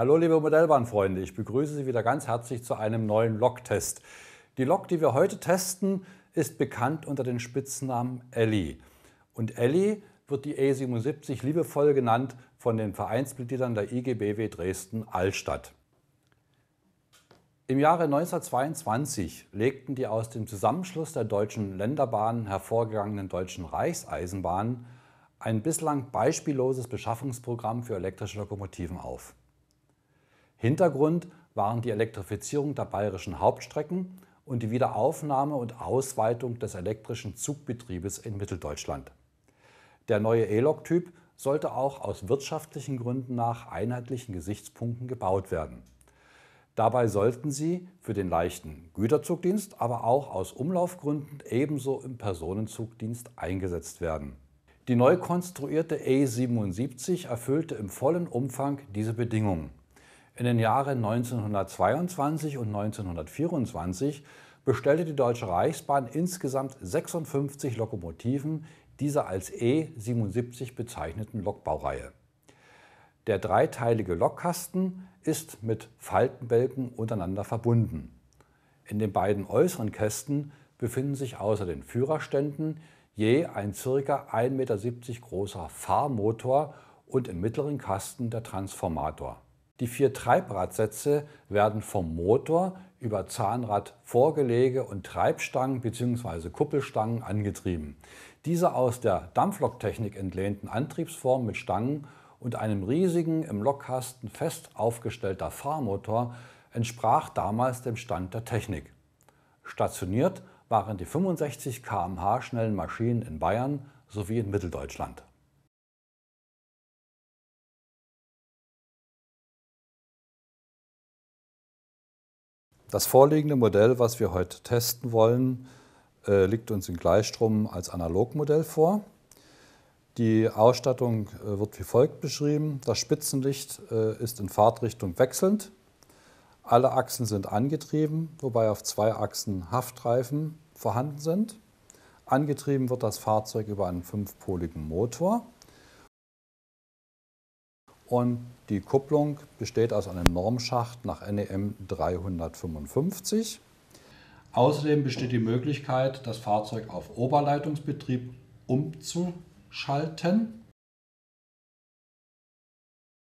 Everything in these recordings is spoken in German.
Hallo liebe Modellbahnfreunde, ich begrüße Sie wieder ganz herzlich zu einem neuen Lok-Test. Die Lok, die wir heute testen, ist bekannt unter dem Spitznamen Ellie. Und Ellie wird die E77 liebevoll genannt von den Vereinsmitgliedern der IGBW Dresden-Altstadt. Im Jahre 1922 legten die aus dem Zusammenschluss der deutschen Länderbahnen hervorgegangenen deutschen Reichseisenbahnen ein bislang beispielloses Beschaffungsprogramm für elektrische Lokomotiven auf. Hintergrund waren die Elektrifizierung der bayerischen Hauptstrecken und die Wiederaufnahme und Ausweitung des elektrischen Zugbetriebes in Mitteldeutschland. Der neue E-Lok-Typ sollte auch aus wirtschaftlichen Gründen nach einheitlichen Gesichtspunkten gebaut werden. Dabei sollten sie für den leichten Güterzugdienst, aber auch aus Umlaufgründen ebenso im Personenzugdienst eingesetzt werden. Die neu konstruierte E77 erfüllte im vollen Umfang diese Bedingungen. In den Jahren 1922 und 1924 bestellte die Deutsche Reichsbahn insgesamt 56 Lokomotiven dieser als E77 bezeichneten Lokbaureihe. Der dreiteilige Lokkasten ist mit Faltenbälken untereinander verbunden. In den beiden äußeren Kästen befinden sich außer den Führerständen je ein ca. 1,70 Meter großer Fahrmotor und im mittleren Kasten der Transformator. Die vier Treibradsätze werden vom Motor über Zahnrad, Vorgelege und Treibstangen bzw. Kuppelstangen angetrieben. Diese aus der Dampfloktechnik entlehnten Antriebsform mit Stangen und einem riesigen, im Lokkasten fest aufgestellter Fahrmotor entsprach damals dem Stand der Technik. Stationiert waren die 65 km/h schnellen Maschinen in Bayern sowie in Mitteldeutschland. Das vorliegende Modell, was wir heute testen wollen, äh, liegt uns in Gleichstrom als Analogmodell vor. Die Ausstattung äh, wird wie folgt beschrieben. Das Spitzenlicht äh, ist in Fahrtrichtung wechselnd. Alle Achsen sind angetrieben, wobei auf zwei Achsen Haftreifen vorhanden sind. Angetrieben wird das Fahrzeug über einen fünfpoligen Motor. Und die Kupplung besteht aus einem Normschacht nach NEM 355. Außerdem besteht die Möglichkeit, das Fahrzeug auf Oberleitungsbetrieb umzuschalten.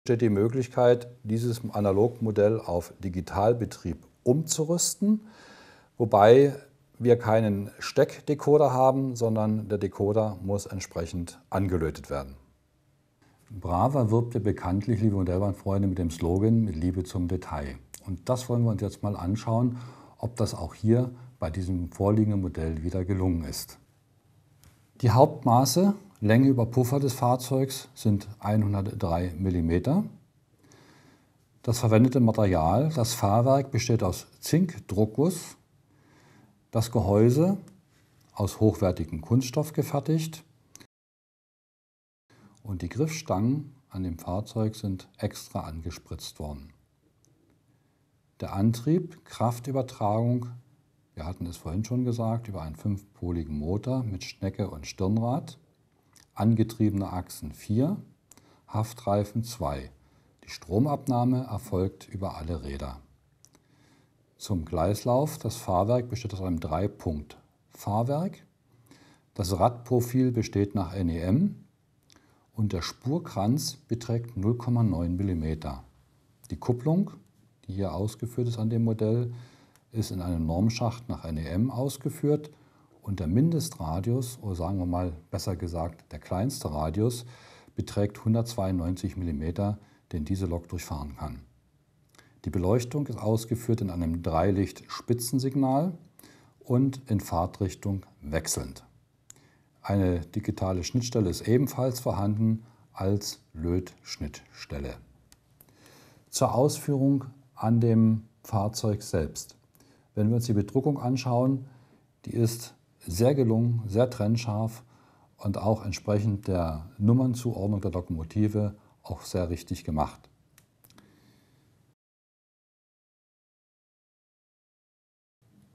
Es Besteht die Möglichkeit, dieses Analogmodell auf Digitalbetrieb umzurüsten, wobei wir keinen Steckdecoder haben, sondern der Decoder muss entsprechend angelötet werden. Brava wirbte bekanntlich, liebe Modellbahnfreunde, mit dem Slogan mit Liebe zum Detail. Und das wollen wir uns jetzt mal anschauen, ob das auch hier bei diesem vorliegenden Modell wieder gelungen ist. Die Hauptmaße, Länge über Puffer des Fahrzeugs sind 103 mm. Das verwendete Material, das Fahrwerk besteht aus Zinkdruckguss, das Gehäuse aus hochwertigem Kunststoff gefertigt, und die Griffstangen an dem Fahrzeug sind extra angespritzt worden. Der Antrieb, Kraftübertragung, wir hatten es vorhin schon gesagt, über einen fünfpoligen Motor mit Schnecke und Stirnrad, angetriebene Achsen 4, Haftreifen 2. Die Stromabnahme erfolgt über alle Räder. Zum Gleislauf, das Fahrwerk besteht aus einem Dreipunkt-Fahrwerk. Das Radprofil besteht nach NEM und der Spurkranz beträgt 0,9 mm. Die Kupplung, die hier ausgeführt ist an dem Modell, ist in einem Normschacht nach NEM ausgeführt und der Mindestradius, oder sagen wir mal besser gesagt der kleinste Radius, beträgt 192 mm, den diese Lok durchfahren kann. Die Beleuchtung ist ausgeführt in einem Dreilicht-Spitzensignal und in Fahrtrichtung wechselnd. Eine digitale Schnittstelle ist ebenfalls vorhanden als Lötschnittstelle. Zur Ausführung an dem Fahrzeug selbst. Wenn wir uns die Bedruckung anschauen, die ist sehr gelungen, sehr trennscharf und auch entsprechend der Nummernzuordnung der Lokomotive auch sehr richtig gemacht.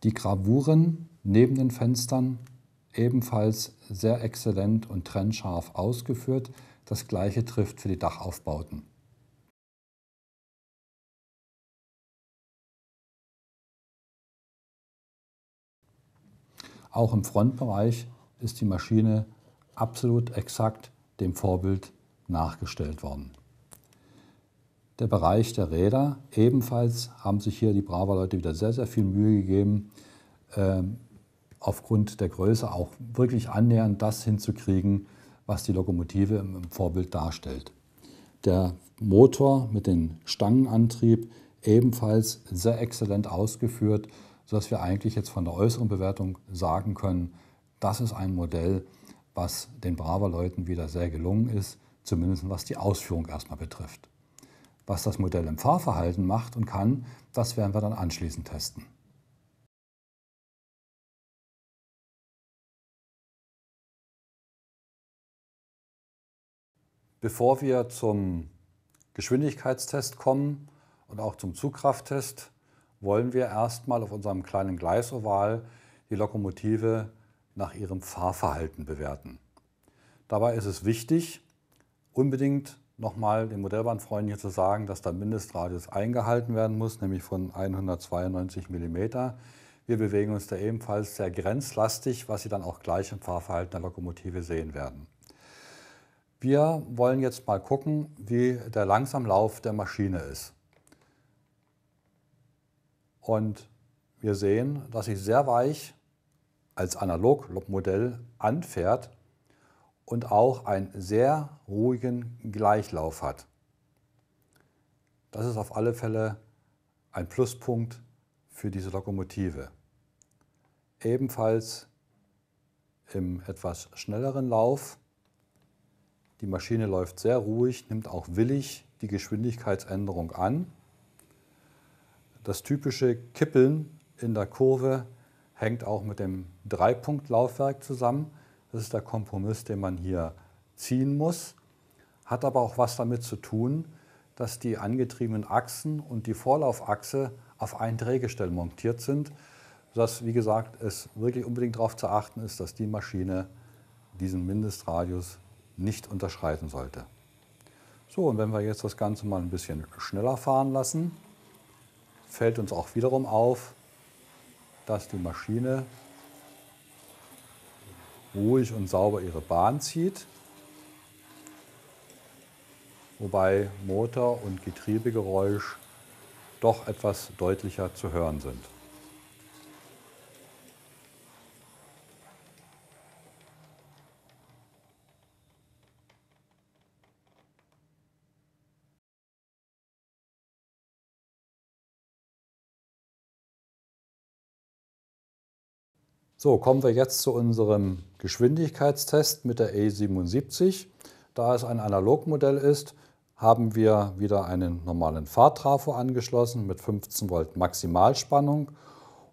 Die Gravuren neben den Fenstern ebenfalls sehr exzellent und trennscharf ausgeführt. Das gleiche trifft für die Dachaufbauten. Auch im Frontbereich ist die Maschine absolut exakt dem Vorbild nachgestellt worden. Der Bereich der Räder, ebenfalls haben sich hier die Brava-Leute wieder sehr, sehr viel Mühe gegeben, ähm, aufgrund der Größe auch wirklich annähernd das hinzukriegen, was die Lokomotive im Vorbild darstellt. Der Motor mit dem Stangenantrieb ebenfalls sehr exzellent ausgeführt, sodass wir eigentlich jetzt von der äußeren Bewertung sagen können, das ist ein Modell, was den Brava-Leuten wieder sehr gelungen ist, zumindest was die Ausführung erstmal betrifft. Was das Modell im Fahrverhalten macht und kann, das werden wir dann anschließend testen. Bevor wir zum Geschwindigkeitstest kommen und auch zum Zugkrafttest, wollen wir erstmal auf unserem kleinen Gleisoval die Lokomotive nach ihrem Fahrverhalten bewerten. Dabei ist es wichtig, unbedingt nochmal den Modellbahnfreunden hier zu sagen, dass der Mindestradius eingehalten werden muss, nämlich von 192 mm. Wir bewegen uns da ebenfalls sehr grenzlastig, was Sie dann auch gleich im Fahrverhalten der Lokomotive sehen werden. Wir wollen jetzt mal gucken, wie der Langsamlauf der Maschine ist. Und wir sehen, dass sie sehr weich als Analog-Modell anfährt und auch einen sehr ruhigen Gleichlauf hat. Das ist auf alle Fälle ein Pluspunkt für diese Lokomotive. Ebenfalls im etwas schnelleren Lauf die Maschine läuft sehr ruhig, nimmt auch willig die Geschwindigkeitsänderung an. Das typische Kippeln in der Kurve hängt auch mit dem Dreipunktlaufwerk zusammen. Das ist der Kompromiss, den man hier ziehen muss. Hat aber auch was damit zu tun, dass die angetriebenen Achsen und die Vorlaufachse auf ein Drehgestell montiert sind, sodass, wie gesagt, es wirklich unbedingt darauf zu achten ist, dass die Maschine diesen Mindestradius nicht unterschreiten sollte. So, und wenn wir jetzt das Ganze mal ein bisschen schneller fahren lassen, fällt uns auch wiederum auf, dass die Maschine ruhig und sauber ihre Bahn zieht, wobei Motor- und Getriebegeräusch doch etwas deutlicher zu hören sind. So, kommen wir jetzt zu unserem Geschwindigkeitstest mit der E77. Da es ein Analogmodell ist, haben wir wieder einen normalen Fahrtrafo angeschlossen mit 15 Volt Maximalspannung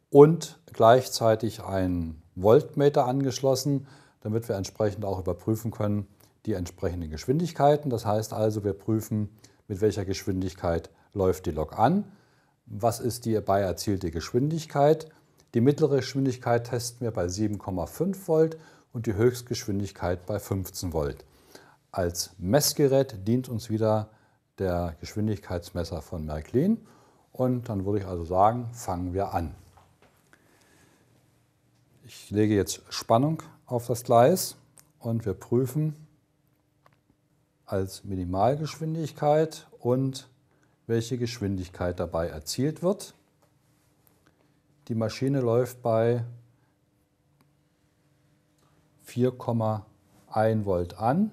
und gleichzeitig einen Voltmeter angeschlossen, damit wir entsprechend auch überprüfen können die entsprechenden Geschwindigkeiten. Das heißt also, wir prüfen, mit welcher Geschwindigkeit läuft die Lok an, was ist die dabei erzielte Geschwindigkeit die mittlere Geschwindigkeit testen wir bei 7,5 Volt und die Höchstgeschwindigkeit bei 15 Volt. Als Messgerät dient uns wieder der Geschwindigkeitsmesser von Märklin. Und dann würde ich also sagen, fangen wir an. Ich lege jetzt Spannung auf das Gleis und wir prüfen als Minimalgeschwindigkeit und welche Geschwindigkeit dabei erzielt wird. Die Maschine läuft bei 4,1 Volt an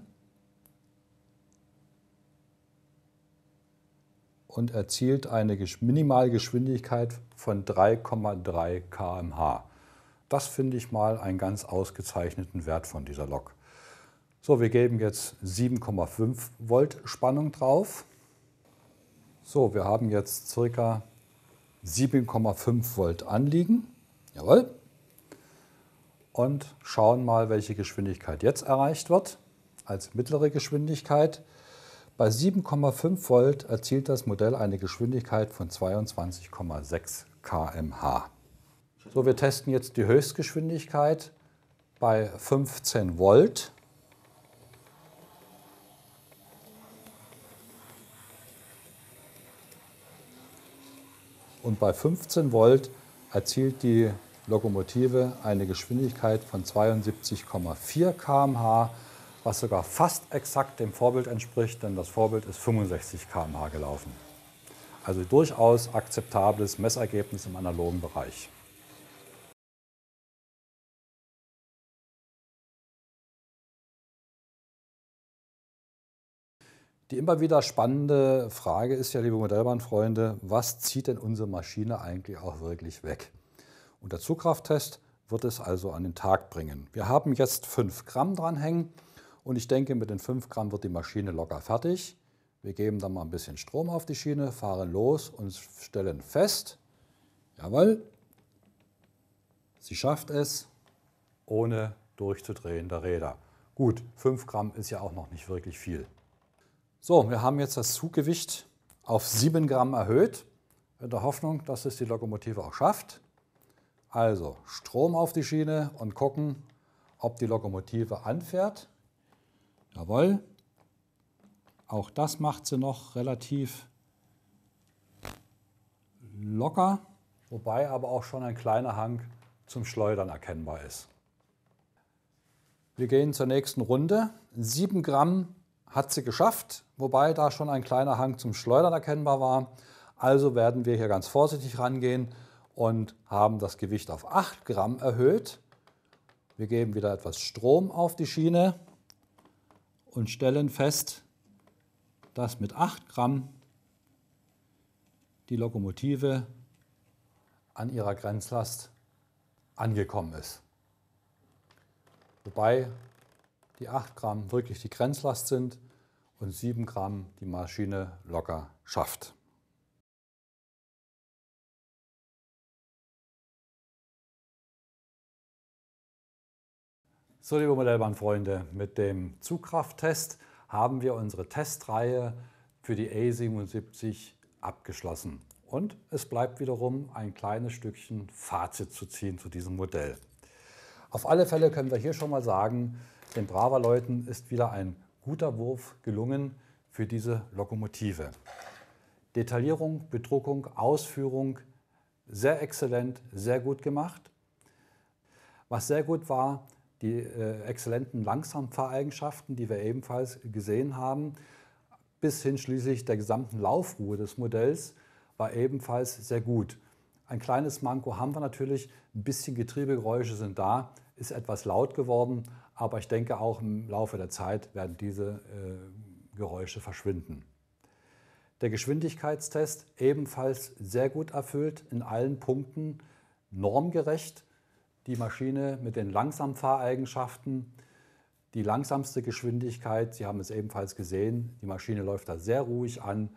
und erzielt eine Minimalgeschwindigkeit von 3,3 km/h. Das finde ich mal einen ganz ausgezeichneten Wert von dieser Lok. So, wir geben jetzt 7,5 Volt Spannung drauf. So, wir haben jetzt circa 7,5 Volt anliegen. Jawohl. Und schauen mal, welche Geschwindigkeit jetzt erreicht wird als mittlere Geschwindigkeit. Bei 7,5 Volt erzielt das Modell eine Geschwindigkeit von 22,6 km/h. So, wir testen jetzt die Höchstgeschwindigkeit bei 15 Volt. und bei 15 Volt erzielt die Lokomotive eine Geschwindigkeit von 72,4 km/h, was sogar fast exakt dem Vorbild entspricht, denn das Vorbild ist 65 km/h gelaufen. Also durchaus akzeptables Messergebnis im analogen Bereich. Die immer wieder spannende Frage ist ja, liebe Modellbahnfreunde, was zieht denn unsere Maschine eigentlich auch wirklich weg? Und der Zugkrafttest wird es also an den Tag bringen. Wir haben jetzt 5 Gramm dranhängen und ich denke, mit den 5 Gramm wird die Maschine locker fertig. Wir geben dann mal ein bisschen Strom auf die Schiene, fahren los und stellen fest, jawohl, sie schafft es, ohne durchzudrehende Räder. Gut, 5 Gramm ist ja auch noch nicht wirklich viel. So, wir haben jetzt das Zuggewicht auf 7 Gramm erhöht, in der Hoffnung, dass es die Lokomotive auch schafft. Also Strom auf die Schiene und gucken, ob die Lokomotive anfährt. Jawohl. Auch das macht sie noch relativ locker, wobei aber auch schon ein kleiner Hang zum Schleudern erkennbar ist. Wir gehen zur nächsten Runde. 7 Gramm hat sie geschafft, wobei da schon ein kleiner Hang zum Schleudern erkennbar war. Also werden wir hier ganz vorsichtig rangehen und haben das Gewicht auf 8 Gramm erhöht. Wir geben wieder etwas Strom auf die Schiene und stellen fest, dass mit 8 Gramm die Lokomotive an ihrer Grenzlast angekommen ist. Wobei die 8 Gramm wirklich die Grenzlast sind und 7 Gramm die Maschine locker schafft. So, liebe Modellbahnfreunde, mit dem Zugkrafttest haben wir unsere Testreihe für die A77 abgeschlossen. Und es bleibt wiederum ein kleines Stückchen Fazit zu ziehen zu diesem Modell. Auf alle Fälle können wir hier schon mal sagen, den Brava-Leuten ist wieder ein guter Wurf gelungen für diese Lokomotive. Detaillierung, Bedruckung, Ausführung sehr exzellent, sehr gut gemacht. Was sehr gut war, die äh, exzellenten Langsamfahreigenschaften, die wir ebenfalls gesehen haben, bis hin schließlich der gesamten Laufruhe des Modells, war ebenfalls sehr gut. Ein kleines Manko haben wir natürlich, ein bisschen Getriebegeräusche sind da, ist etwas laut geworden, aber ich denke, auch im Laufe der Zeit werden diese äh, Geräusche verschwinden. Der Geschwindigkeitstest ebenfalls sehr gut erfüllt, in allen Punkten normgerecht. Die Maschine mit den Langsamfahreigenschaften, die langsamste Geschwindigkeit, Sie haben es ebenfalls gesehen, die Maschine läuft da sehr ruhig an.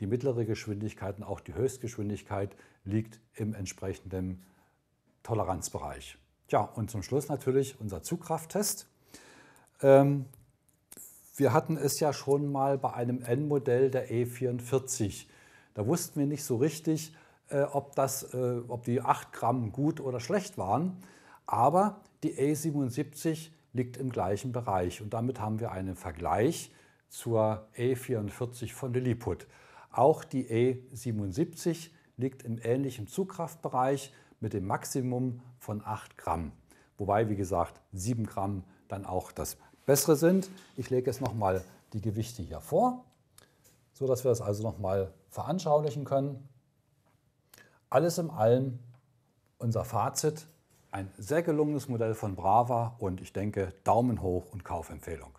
Die mittlere Geschwindigkeit und auch die Höchstgeschwindigkeit liegt im entsprechenden Toleranzbereich. Ja, und zum Schluss natürlich unser Zugkrafttest. Ähm, wir hatten es ja schon mal bei einem N-Modell der E44. Da wussten wir nicht so richtig, äh, ob, das, äh, ob die 8 Gramm gut oder schlecht waren. Aber die E77 liegt im gleichen Bereich. Und damit haben wir einen Vergleich zur E44 von Lilliput. Auch die E77 liegt im ähnlichen Zugkraftbereich mit dem Maximum von 8 Gramm. Wobei, wie gesagt, 7 Gramm dann auch das Bessere sind. Ich lege jetzt nochmal die Gewichte hier vor, sodass wir das also nochmal veranschaulichen können. Alles in allem unser Fazit, ein sehr gelungenes Modell von Brava und ich denke Daumen hoch und Kaufempfehlung.